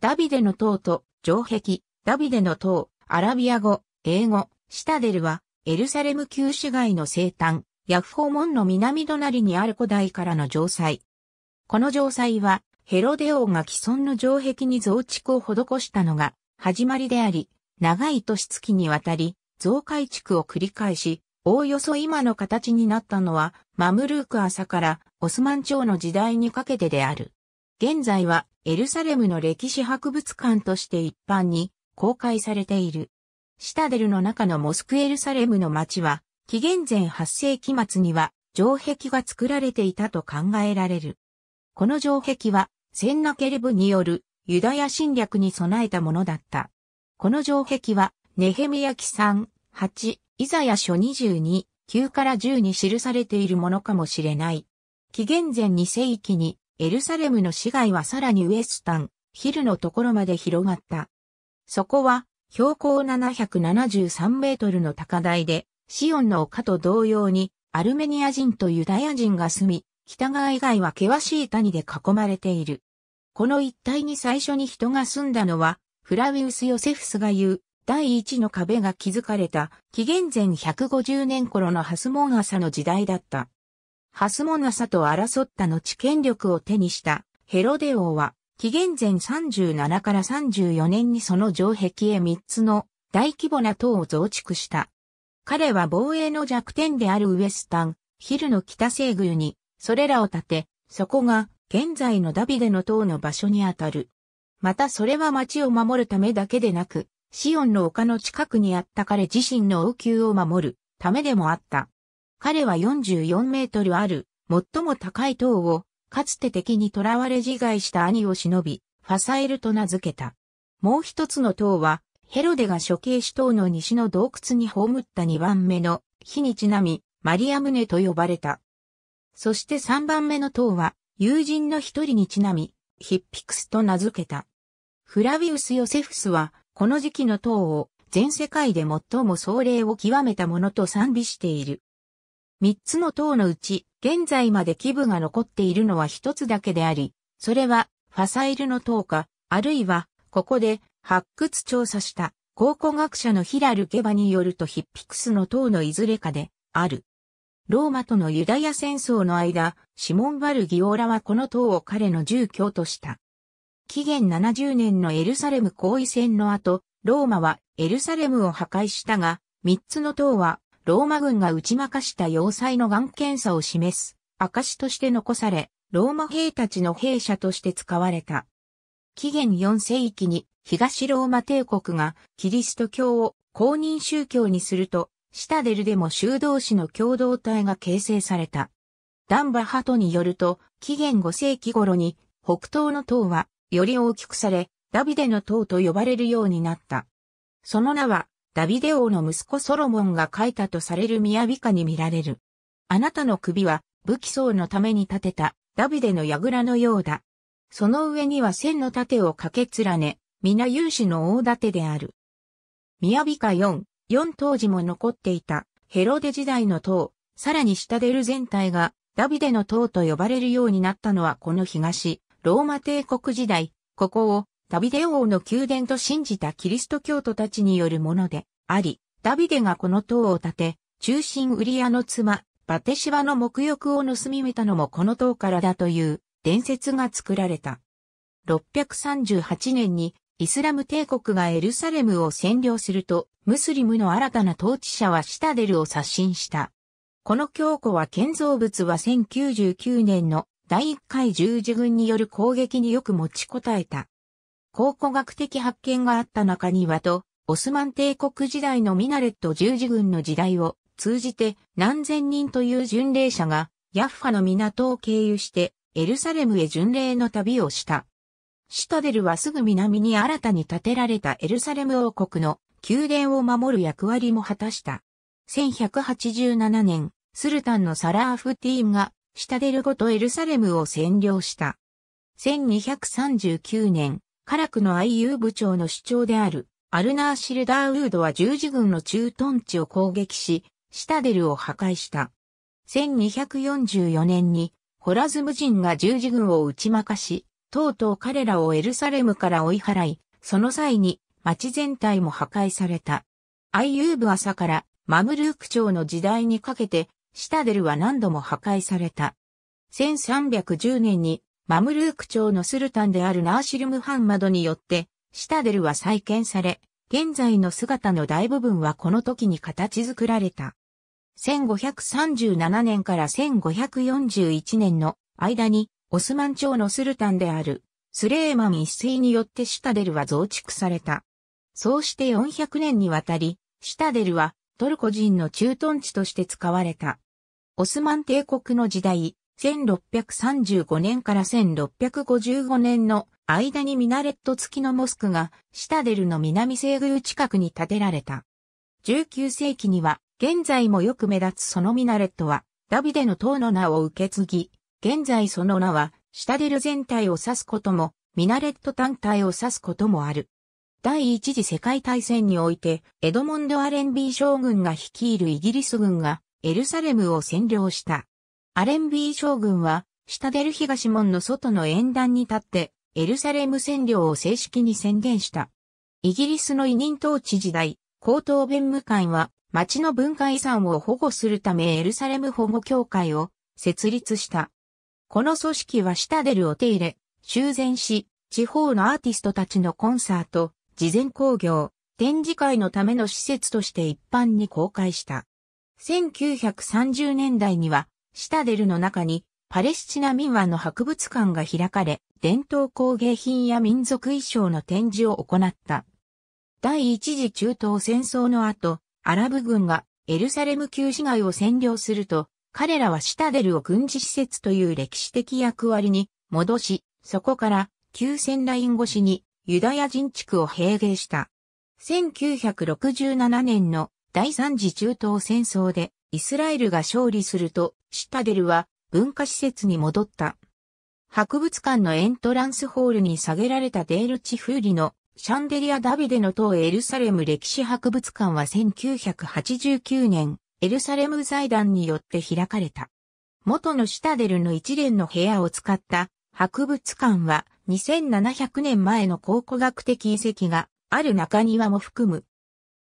ダビデの塔と城壁、ダビデの塔、アラビア語、英語、シタデルは、エルサレム旧市街の西端、ヤフホ門の南隣にある古代からの城塞。この城塞は、ヘロデ王が既存の城壁に増築を施したのが、始まりであり、長い年月にわたり、増改築を繰り返し、おおよそ今の形になったのは、マムルーク朝からオスマン朝の時代にかけてである。現在は、エルサレムの歴史博物館として一般に公開されている。シタデルの中のモスクエルサレムの街は、紀元前8世紀末には城壁が作られていたと考えられる。この城壁は、センナケレブによるユダヤ侵略に備えたものだった。この城壁は、ネヘミヤキ3、8、イザヤ書22、9から10に記されているものかもしれない。紀元前2世紀にエルサレムの市街はさらにウエスタン、ヒルのところまで広がった。そこは、標高773メートルの高台で、シオンの丘と同様に、アルメニア人とユダヤ人が住み、北側以外は険しい谷で囲まれている。この一帯に最初に人が住んだのは、フラウィウス・ヨセフスが言う、第一の壁が築かれた、紀元前150年頃のハスモン朝の時代だった。ハスモナサと争った後権力を手にしたヘロデ王は、紀元前37から34年にその城壁へ3つの大規模な塔を増築した。彼は防衛の弱点であるウエスタン、ヒルの北西宮に、それらを建て、そこが現在のダビデの塔の場所にあたる。またそれは町を守るためだけでなく、シオンの丘の近くにあった彼自身の王宮を守るためでもあった。彼は44メートルある、最も高い塔を、かつて敵に囚われ自害した兄を忍び、ファサエルと名付けた。もう一つの塔は、ヘロデが処刑死塔の西の洞窟に葬った二番目の火にちなみ、マリアムネと呼ばれた。そして三番目の塔は、友人の一人にちなみ、ヒッピクスと名付けた。フラビウス・ヨセフスは、この時期の塔を全世界で最も壮麗を極めたものと賛美している。三つの塔のうち、現在まで基部が残っているのは一つだけであり、それは、ファサイルの塔か、あるいは、ここで発掘調査した考古学者のヒラル・ゲバによるとヒッピクスの塔のいずれかである。ローマとのユダヤ戦争の間、シモン・バル・ギオーラはこの塔を彼の住居とした。紀元70年のエルサレム行為戦の後、ローマはエルサレムを破壊したが、三つの塔はローマ軍が打ち負かした要塞の眼検査を示す証として残され、ローマ兵たちの兵舎として使われた。紀元4世紀に東ローマ帝国がキリスト教を公認宗教にすると、シタデルでも修道士の共同体が形成された。ダンバハトによると、紀元5世紀頃に北東の塔はより大きくされ、ダビデの塔と呼ばれるようになった。その名はダビデ王の息子ソロモンが書いたとされるビカに見られる。あなたの首は武器層のために建てたダビデの櫓のようだ。その上には千の盾をかけ連ね、皆勇士の大盾である。ヤビカ。4、4当時も残っていたヘロデ時代の塔、さらに下出る全体がダビデの塔と呼ばれるようになったのはこの東、ローマ帝国時代、ここをダビデ王の宮殿と信じたキリスト教徒たちによるものであり、ダビデがこの塔を建て、中心ウリアの妻、バテシバの沐浴を盗み見たのもこの塔からだという伝説が作られた。638年にイスラム帝国がエルサレムを占領すると、ムスリムの新たな統治者はシタデルを刷新した。この教皇は建造物は1099年の第1回十字軍による攻撃によく持ちこたえた。考古学的発見があった中庭と、オスマン帝国時代のミナレット十字軍の時代を通じて何千人という巡礼者がヤッファの港を経由してエルサレムへ巡礼の旅をした。シタデルはすぐ南に新たに建てられたエルサレム王国の宮殿を守る役割も果たした。1187年、スルタンのサラーフティーンがシタデルごとエルサレムを占領した。1239年、カラクの IU 部長の主張である、アルナー・シルダーウードは十字軍の駐屯地を攻撃し、シタデルを破壊した。1244年に、ホラズム人が十字軍を打ち負かし、とうとう彼らをエルサレムから追い払い、その際に町全体も破壊された。アイユーブ朝からマムルーク朝の時代にかけて、シタデルは何度も破壊された。1310年にマムルーク朝のスルタンであるナーシル・ムハンマドによって、シタデルは再建され、現在の姿の大部分はこの時に形作られた。1537年から1541年の間に、オスマン朝のスルタンであるスレーマン一世によってシュタデルは増築された。そうして400年にわたり、シュタデルはトルコ人の駐屯地として使われた。オスマン帝国の時代、1635年から1655年の間にミナレット付きのモスクがシタデルの南西宮近くに建てられた。19世紀には現在もよく目立つそのミナレットはダビデの塔の名を受け継ぎ、現在その名はシタデル全体を指すこともミナレット単体を指すこともある。第一次世界大戦において、エドモンド・アレンビー将軍が率いるイギリス軍がエルサレムを占領した。アレンビー将軍は、下出る東門の外の縁談に立って、エルサレム占領を正式に宣言した。イギリスの委任統治時代、高等弁務官は、町の文化遺産を保護するためエルサレム保護協会を設立した。この組織はシタデルを手入れ、修繕し、地方のアーティストたちのコンサート、事前工業、展示会のための施設として一般に公開した。1930年代にはシタデルの中にパレスチナ民話の博物館が開かれ、伝統工芸品や民族衣装の展示を行った。第一次中東戦争の後、アラブ軍がエルサレム旧市街を占領すると、彼らはシタデルを軍事施設という歴史的役割に戻し、そこから旧戦ライン越しにユダヤ人地区を併合した。1967年の第三次中東戦争でイスラエルが勝利すると、シタデルは文化施設に戻った。博物館のエントランスホールに下げられたデールチフーリのシャンデリア・ダビデの塔エルサレム歴史博物館は1989年、エルサレム財団によって開かれた。元のシタデルの一連の部屋を使った博物館は2700年前の考古学的遺跡がある中庭も含む。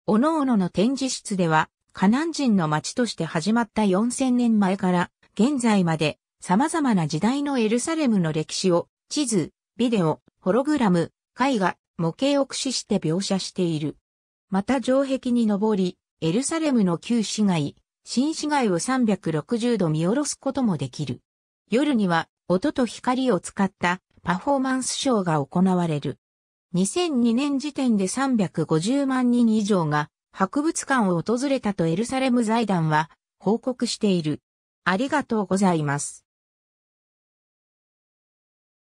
各々の展示室ではカナン人の町として始まった4000年前から現在まで様々な時代のエルサレムの歴史を地図、ビデオ、ホログラム、絵画、模型を駆使して描写している。また城壁に登り、エルサレムの旧市街、新市街を360度見下ろすこともできる。夜には音と光を使ったパフォーマンスショーが行われる。2002年時点で350万人以上が博物館を訪れたとエルサレム財団は報告している。ありがとうございます。